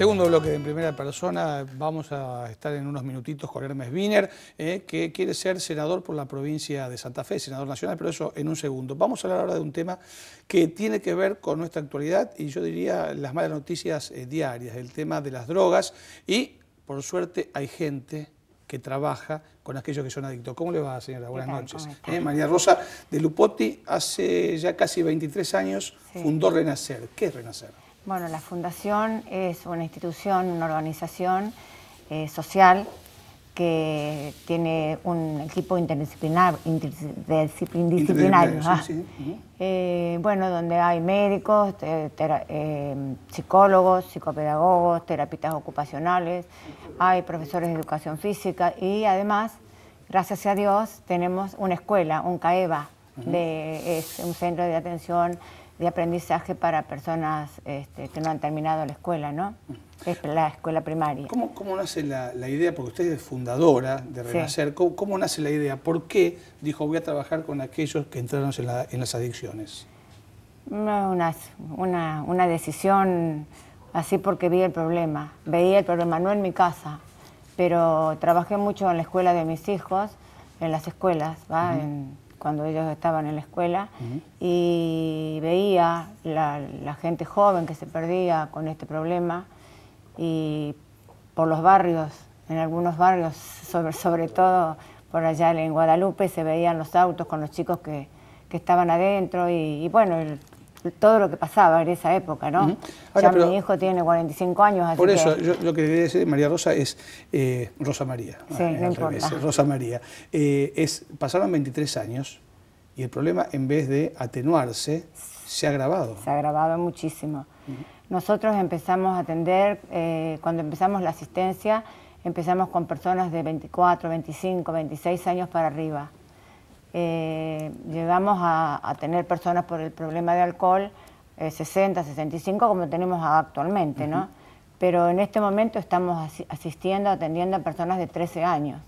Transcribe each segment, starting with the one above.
Segundo bloque en primera persona, vamos a estar en unos minutitos con Hermes Wiener, eh, que quiere ser senador por la provincia de Santa Fe, senador nacional, pero eso en un segundo. Vamos a hablar ahora de un tema que tiene que ver con nuestra actualidad y yo diría las malas noticias eh, diarias, el tema de las drogas y por suerte hay gente que trabaja con aquellos que son adictos. ¿Cómo le va, señora? Buenas noches. Eh, María Rosa de Lupoti hace ya casi 23 años fundó Renacer. ¿Qué es Renacer? Bueno, la Fundación es una institución, una organización eh, social que tiene un equipo interdisciplinar, interdisciplinario, eh, bueno, donde hay médicos, eh, psicólogos, psicopedagogos, terapistas ocupacionales, hay profesores de educación física y además, gracias a Dios, tenemos una escuela, un CAEVA, es un centro de atención de aprendizaje para personas este, que no han terminado la escuela, ¿no? Es la escuela primaria. ¿Cómo, nace la, idea? Porque usted es fundadora de Renacer. ¿Cómo, nace la idea? ¿Por qué dijo voy a trabajar con aquellos que entraron en, las adicciones? una, una, decisión así porque vi el problema. Veía el problema, no en mi casa, pero trabajé mucho en la escuela de mis hijos, en las escuelas, ¿va? en, cuando ellos estaban en la escuela y veía la, gente joven que se perdía con este problema y por los barrios, en algunos barrios, sobre, sobre todo por allá en Guadalupe, se veían los autos con los chicos que, estaban adentro y, y bueno, todo lo que pasaba en esa época, ¿no? ya mi hijo tiene 45 años, así Por eso, yo lo que quería decir, María Rosa, es eh, Rosa María. Sí, Rosa María. Eh, es, pasaron 23 años y el problema, en vez de atenuarse, se ha agravado. Se ha agravado muchísimo. Nosotros empezamos a atender, eh, cuando empezamos la asistencia, empezamos con personas de 24, 25, 26 años para arriba eh, llegamos a, tener personas por el problema de alcohol 60, eh, 65 como tenemos actualmente, ¿no? Pero en este momento estamos asistiendo, atendiendo a personas de 13 años.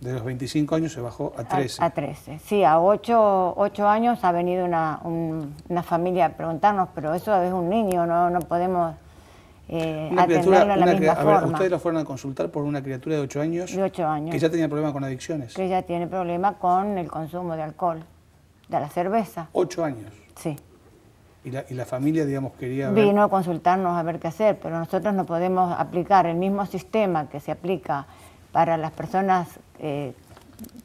De los 25 años se bajó a 13. A, 13, sí, a 8, años ha venido una, familia a preguntarnos, pero eso es un niño, no, no podemos eh, a la ustedes lo fueron a consultar por una criatura de 8 años. De 8 años. Que ya tenía problemas con adicciones. Que ya tiene problemas con el consumo de alcohol, de la cerveza. 8 años. Sí. Y la, familia, digamos, quería... Vino a consultarnos a ver qué hacer, pero nosotros no podemos aplicar el mismo sistema que se aplica para las personas eh,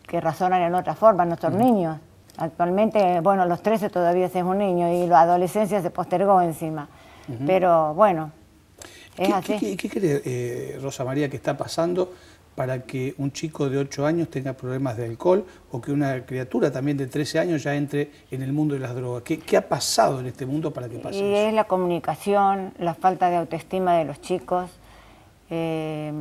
que razonan en otra forma, nuestros niños. Actualmente, bueno, los 13 todavía es un niño y la adolescencia se postergó encima. Pero bueno, ¿Qué, así. Eh, Rosa María, que está pasando para que un chico de 8 años tenga problemas de alcohol o que una criatura también de 13 años ya entre en el mundo de las drogas? ¿Qué, ha pasado en este mundo para que pase y Es la comunicación, la falta de autoestima de los chicos. Eh,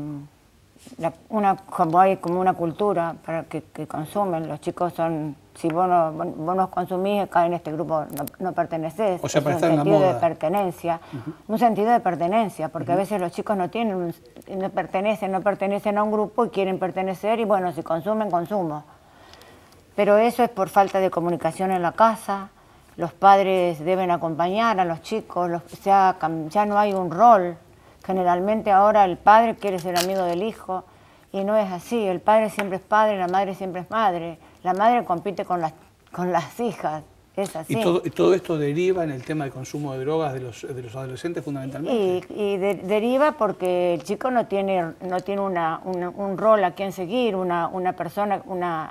una, como hay como una cultura para que, consumen, los chicos son, si vos no, consumís, acá en este grupo no, no perteneces, o sea, es un sentido de pertenencia, un sentido de pertenencia, porque a veces los chicos no tienen, no pertenecen, no pertenecen a un grupo y quieren pertenecer y bueno, si consumen, consumo. Pero eso es por falta de comunicación en la casa, los padres deben acompañar a los chicos, ya no hay un rol Generalmente ahora el padre quiere ser amigo del hijo y no es así. El padre siempre es padre, la madre siempre es madre. La madre compite con las, con las hijas. Es así. Y todo, esto deriva en el tema del consumo de drogas de los, de los adolescentes fundamentalmente. Y, deriva porque el chico no tiene, no tiene un rol a quien seguir, una, una, persona,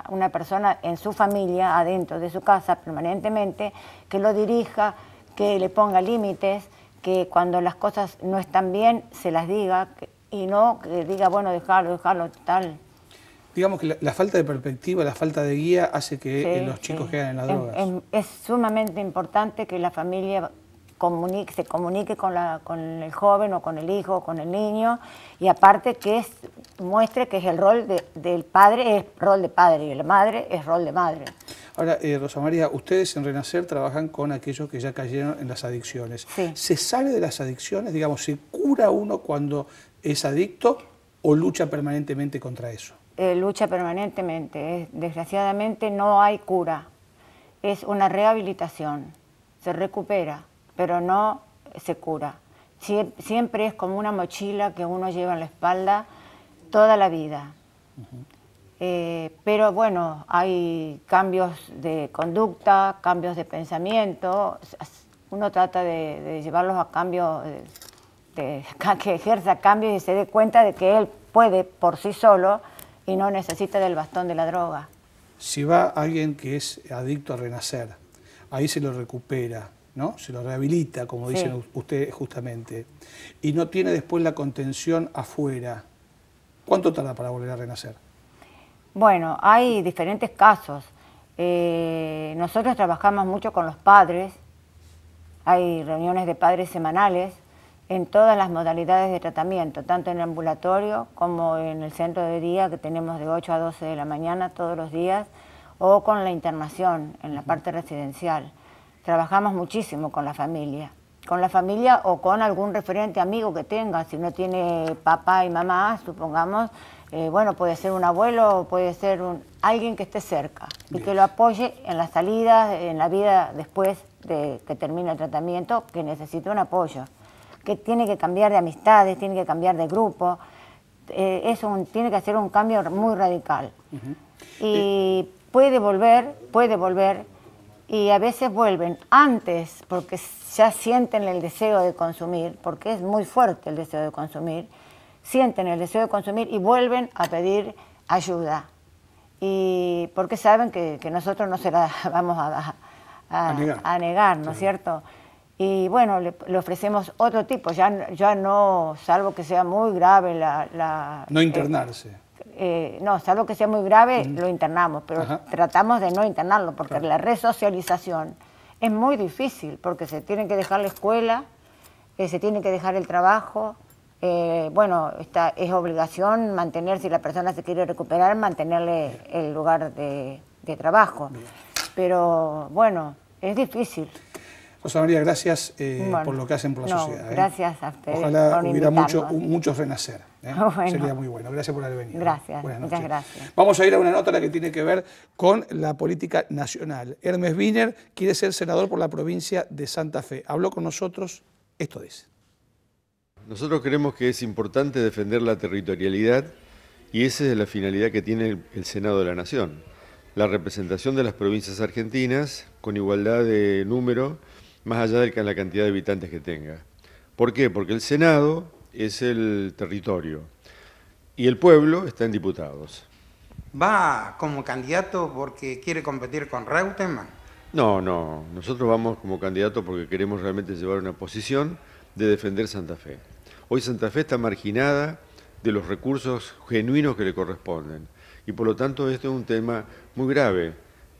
una persona en su familia, adentro de su casa permanentemente, que lo dirija, que le ponga límites que cuando las cosas no están bien se las diga y no que diga, bueno, dejarlo, dejarlo, tal. Digamos que la, falta de perspectiva, la falta de guía hace que eh, los chicos quedan queden en las drogas. Es, sumamente importante que la familia comunique, se comunique con, la, con el joven o con el hijo o con el niño y aparte que muestre que es el rol del padre es rol de padre y la madre es rol de madre. Ahora, eh, Rosa María, ustedes en Renacer trabajan con aquellos que ya cayeron en las adicciones. ¿Se sale de las adicciones? Digamos, ¿se cura uno cuando es adicto o lucha permanentemente contra eso? Eh, lucha permanentemente. Desgraciadamente no hay cura. Es una rehabilitación. Se recupera, pero no se cura. siempre es como una mochila que uno lleva en la espalda toda la vida. Eh, pero bueno, hay cambios de conducta, cambios de pensamiento, uno trata de, llevarlos a cambio, que ejerza cambios y se dé cuenta de que él puede por sí solo y no necesita del bastón de la droga. Si va alguien que es adicto a renacer, ahí se lo recupera, ¿no? Se lo rehabilita, como dice dicen ustedes justamente, y no tiene después la contención afuera. ¿Cuánto tarda para volver a renacer? Bueno, hay diferentes casos. Eh, nosotros trabajamos mucho con los padres, hay reuniones de padres semanales en todas las modalidades de tratamiento, tanto en el ambulatorio como en el centro de día que tenemos de 8 a 12 de la mañana todos los días, o con la internación en la parte residencial. Trabajamos muchísimo con la familia con la familia o con algún referente amigo que tenga, si no tiene papá y mamá, supongamos, eh, bueno, puede ser un abuelo puede ser alguien que esté cerca y que lo apoye en la salida, en la vida después de que termine el tratamiento, que necesita un apoyo, que tiene que cambiar de amistades, tiene que cambiar de grupo, eh, eso tiene que hacer un cambio muy radical. Y eh, puede volver, puede volver y a veces vuelven antes porque ya sienten el deseo de consumir, porque es muy fuerte el deseo de consumir, sienten el deseo de consumir y vuelven a pedir ayuda. Y porque saben que, nosotros no se la vamos a, a, negar. ¿no es cierto? Y bueno, le, ofrecemos otro tipo, ya, ya no, salvo que sea muy grave la... no eh, internarse. Eh, no, salvo que sea muy grave, lo internamos, pero tratamos de no internarlo, porque la resocialización es muy difícil, porque se tiene que dejar la escuela, eh, se tiene que dejar el trabajo, eh, bueno, está, es obligación mantener, si la persona se quiere recuperar, mantenerle el lugar de trabajo. Pero bueno, es difícil. Rosa María, gracias eh, por lo que hacen por la sociedad. ¿eh? Gracias a ustedes. Ojalá hubiera mucho, muchos renacer. ¿eh? Sería muy bueno. Gracias por haber venido. Gracias. Muchas gracias. Vamos a ir a una nota la que tiene que ver con la política nacional. Hermes Wiener quiere ser senador por la provincia de Santa Fe. Habló con nosotros, esto dice. Nosotros creemos que es importante defender la territorialidad y esa es la finalidad que tiene el Senado de la Nación. La representación de las provincias argentinas con igualdad de número más allá de la cantidad de habitantes que tenga. ¿Por qué? Porque el Senado es el territorio y el pueblo está en diputados. ¿Va como candidato porque quiere competir con Reutemann? No, no. Nosotros vamos como candidato porque queremos realmente llevar una posición de defender Santa Fe. Hoy Santa Fe está marginada de los recursos genuinos que le corresponden. Y por lo tanto, esto es un tema muy grave,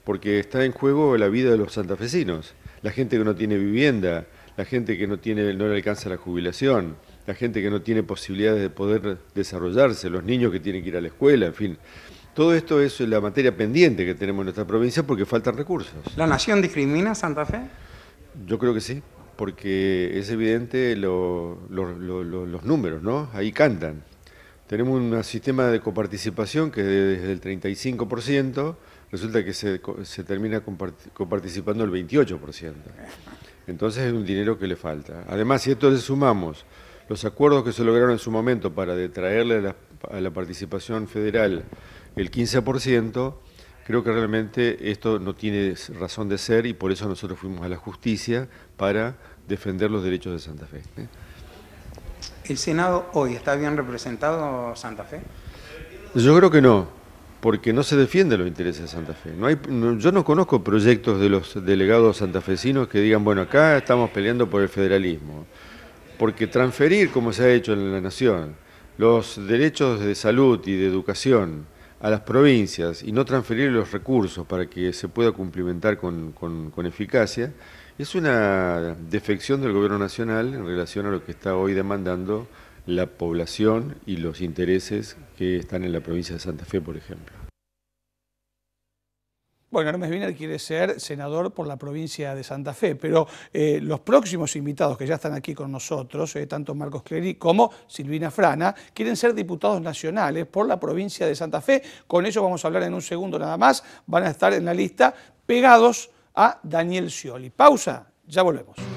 porque está en juego la vida de los santafesinos la gente que no tiene vivienda, la gente que no, tiene, no le alcanza la jubilación, la gente que no tiene posibilidades de poder desarrollarse, los niños que tienen que ir a la escuela, en fin. Todo esto es la materia pendiente que tenemos en nuestra provincia porque faltan recursos. ¿La nación discrimina Santa Fe? Yo creo que sí, porque es evidente los números, ¿no? Ahí cantan. Tenemos un sistema de coparticipación que desde el 35% resulta que se, se termina coparticipando el 28%. Entonces es un dinero que le falta. Además, si entonces sumamos los acuerdos que se lograron en su momento para traerle a la, a la participación federal el 15%, creo que realmente esto no tiene razón de ser y por eso nosotros fuimos a la justicia para defender los derechos de Santa Fe. ¿eh? ¿El Senado hoy está bien representado, Santa Fe? Yo creo que no porque no se defienden los intereses de Santa Fe. No hay, yo no conozco proyectos de los delegados santafesinos que digan, bueno, acá estamos peleando por el federalismo, porque transferir, como se ha hecho en la nación, los derechos de salud y de educación a las provincias y no transferir los recursos para que se pueda cumplimentar con eficacia, es una defección del gobierno nacional en relación a lo que está hoy demandando la población y los intereses que están en la provincia de Santa Fe, por ejemplo. Bueno, Hermes Wiener quiere ser senador por la provincia de Santa Fe, pero eh, los próximos invitados que ya están aquí con nosotros, eh, tanto Marcos Clery como Silvina Frana, quieren ser diputados nacionales por la provincia de Santa Fe. Con ellos vamos a hablar en un segundo nada más. Van a estar en la lista pegados a Daniel Scioli. Pausa, ya volvemos.